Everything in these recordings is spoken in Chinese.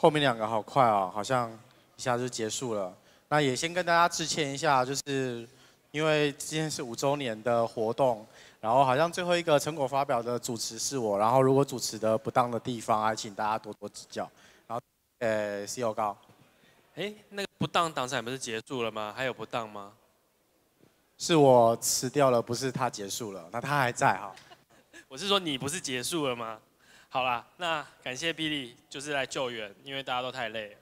后面两个好快哦，好像一下就结束了。那也先跟大家致歉一下，就是因为今天是五周年的活动，然后好像最后一个成果发表的主持是我，然后如果主持的不当的地方，还请大家多多指教。然后，呃，CEO 高，哎，那个不当当伞不是结束了吗？还有不当吗？是我辞掉了，不是他结束了。那他还在哈。我是说你不是结束了吗？好啦，那感谢比利，就是来救援，因为大家都太累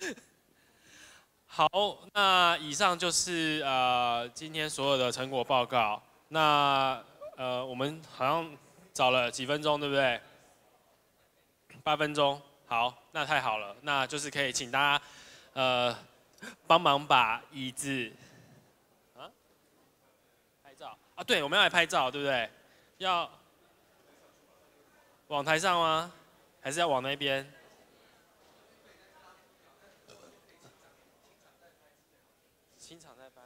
了。好，那以上就是呃今天所有的成果报告。那呃我们好像找了几分钟，对不对？八分钟，好，那太好了，那就是可以请大家呃帮忙把椅子啊拍照啊，对，我们要来拍照，对不对？要。往台上吗？还是要往那边？新厂在搬。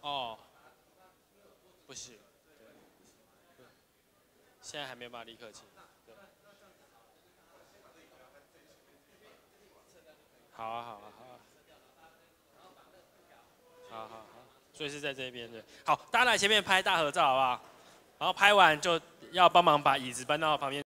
哦，不行。现在还没有法立克起。好啊，好啊，好啊。好好好，所以是在这边对。好，大家来前面拍大合照好不好？然后拍完就。要帮忙把椅子搬到旁边。